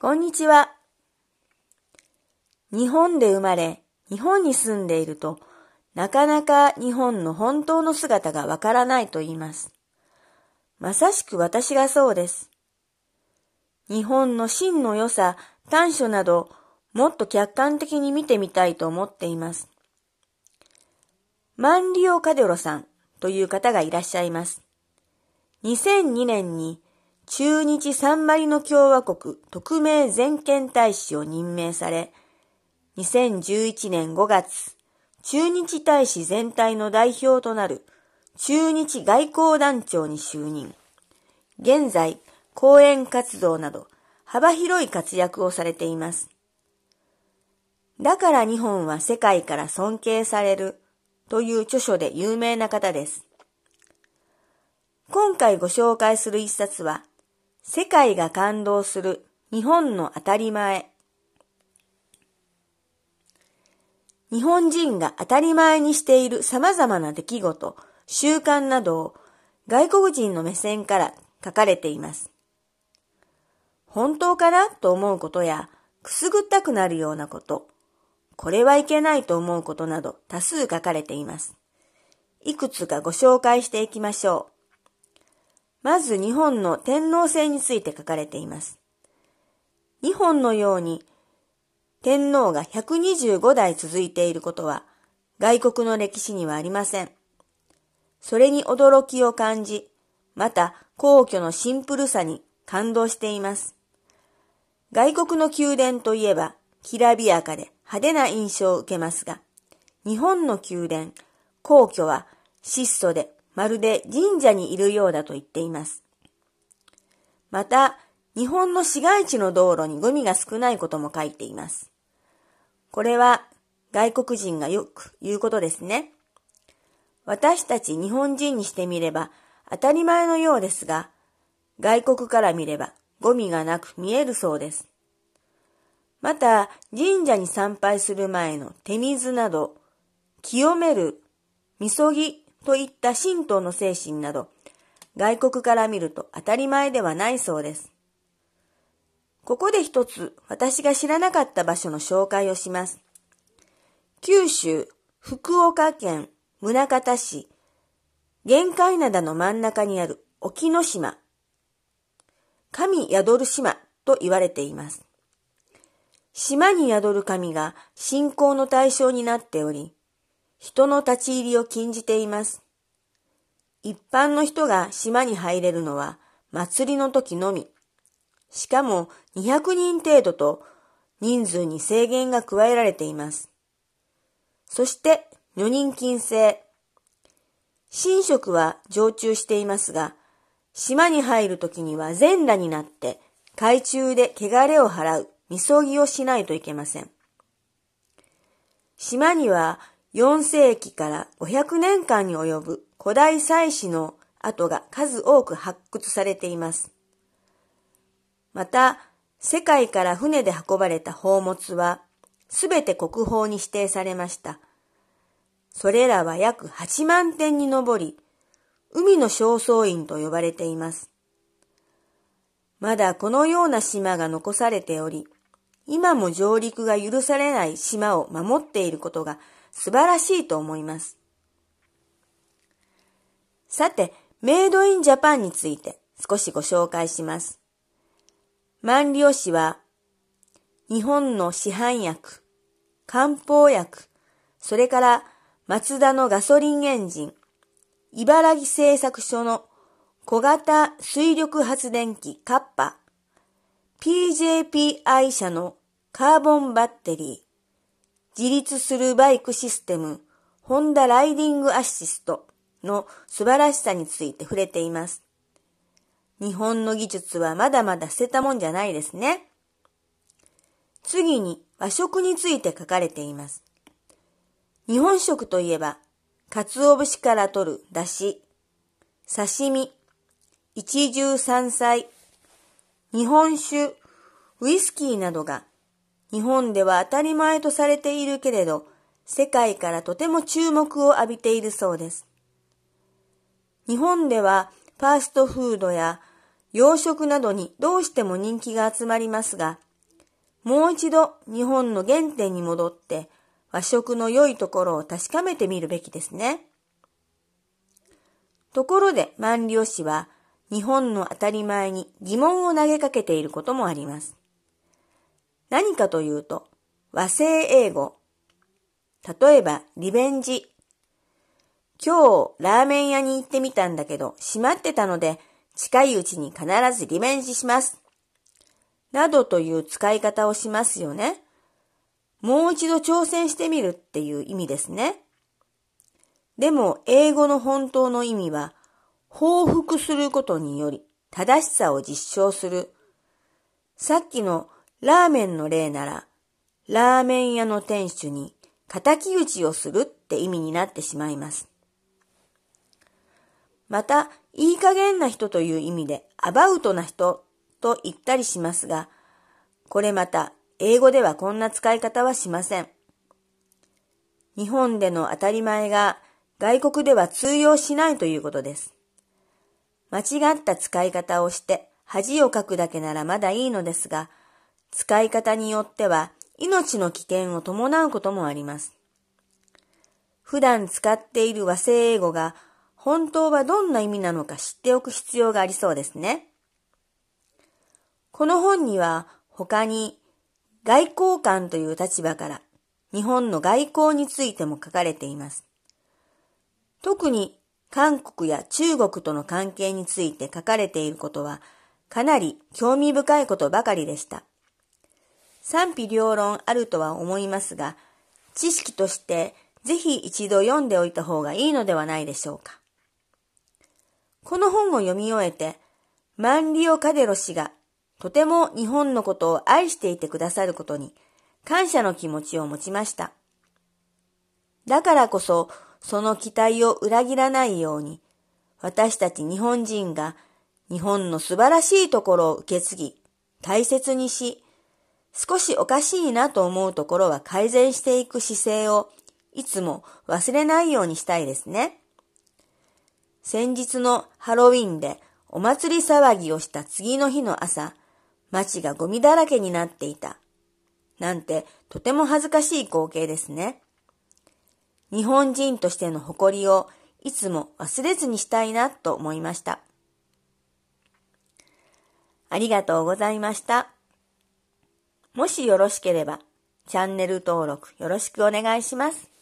こんにちは。日本で生まれ、日本に住んでいると、なかなか日本の本当の姿がわからないと言います。まさしく私がそうです。日本の真の良さ、短所など、もっと客観的に見てみたいと思っています。マンリオ・カデロさんという方がいらっしゃいます。2002年に中日サンマリノ共和国特命全権大使を任命され、2011年5月、中日大使全体の代表となる中日外交団長に就任。現在、講演活動など幅広い活躍をされています。だから日本は世界から尊敬されるという著書で有名な方です。今回ご紹介する一冊は、世界が感動する日本の当たり前。日本人が当たり前にしている様々な出来事、習慣などを外国人の目線から書かれています。本当かなと思うことや、くすぐったくなるようなこと、これはいけないと思うことなど多数書かれています。いくつかご紹介していきましょう。まず日本の天皇制について書かれています。日本のように天皇が125代続いていることは外国の歴史にはありません。それに驚きを感じ、また皇居のシンプルさに感動しています。外国の宮殿といえばきらびやかで派手な印象を受けますが、日本の宮殿、皇居は質素でまるで神社にいるようだと言っています。また、日本の市街地の道路にゴミが少ないことも書いています。これは外国人がよく言うことですね。私たち日本人にしてみれば当たり前のようですが、外国から見ればゴミがなく見えるそうです。また、神社に参拝する前の手水など、清める、みそぎといった神道の精神など、外国から見ると当たり前ではないそうです。ここで一つ私が知らなかった場所の紹介をします。九州、福岡県宗像市、玄界灘の真ん中にある沖ノ島、神宿る島と言われています。島に宿る神が信仰の対象になっており、人の立ち入りを禁じています。一般の人が島に入れるのは祭りの時のみ。しかも200人程度と人数に制限が加えられています。そして女人禁制。神職は常駐していますが、島に入る時には全裸になって海中で汚れを払う、みそぎをしないといけません。島には4世紀から500年間に及ぶ古代祭祀の跡が数多く発掘されています。また、世界から船で運ばれた宝物は、すべて国宝に指定されました。それらは約8万点に上り、海の正倉院と呼ばれています。まだこのような島が残されており、今も上陸が許されない島を守っていることが素晴らしいと思います。さて、メイドインジャパンについて少しご紹介します。万里氏は、日本の市販薬、漢方薬、それから松田のガソリンエンジン、茨城製作所の小型水力発電機カッパ、PJPI 社のカーボンバッテリー、自立するバイクシステム、ホンダライディングアシストの素晴らしさについて触れています。日本の技術はまだまだ捨てたもんじゃないですね。次に和食について書かれています。日本食といえば、鰹節から取る出汁、刺身、一汁三菜、日本酒、ウイスキーなどが日本では当たり前とされているけれど、世界からとても注目を浴びているそうです。日本ではファーストフードや洋食などにどうしても人気が集まりますが、もう一度日本の原点に戻って和食の良いところを確かめてみるべきですね。ところで万両氏は日本の当たり前に疑問を投げかけていることもあります。何かというと、和製英語。例えば、リベンジ。今日、ラーメン屋に行ってみたんだけど、閉まってたので、近いうちに必ずリベンジします。などという使い方をしますよね。もう一度挑戦してみるっていう意味ですね。でも、英語の本当の意味は、報復することにより、正しさを実証する。さっきのラーメンの例なら、ラーメン屋の店主に敵討ちをするって意味になってしまいます。また、いい加減な人という意味で、アバウトな人と言ったりしますが、これまた、英語ではこんな使い方はしません。日本での当たり前が外国では通用しないということです。間違った使い方をして恥をかくだけならまだいいのですが、使い方によっては命の危険を伴うこともあります。普段使っている和製英語が本当はどんな意味なのか知っておく必要がありそうですね。この本には他に外交官という立場から日本の外交についても書かれています。特に韓国や中国との関係について書かれていることはかなり興味深いことばかりでした。賛否両論あるとは思いますが、知識としてぜひ一度読んでおいた方がいいのではないでしょうか。この本を読み終えて、マンリオ・カデロ氏がとても日本のことを愛していてくださることに感謝の気持ちを持ちました。だからこそ、その期待を裏切らないように、私たち日本人が日本の素晴らしいところを受け継ぎ、大切にし、少しおかしいなと思うところは改善していく姿勢をいつも忘れないようにしたいですね。先日のハロウィンでお祭り騒ぎをした次の日の朝、街がゴミだらけになっていた。なんてとても恥ずかしい光景ですね。日本人としての誇りをいつも忘れずにしたいなと思いました。ありがとうございました。もしよろしければ、チャンネル登録よろしくお願いします。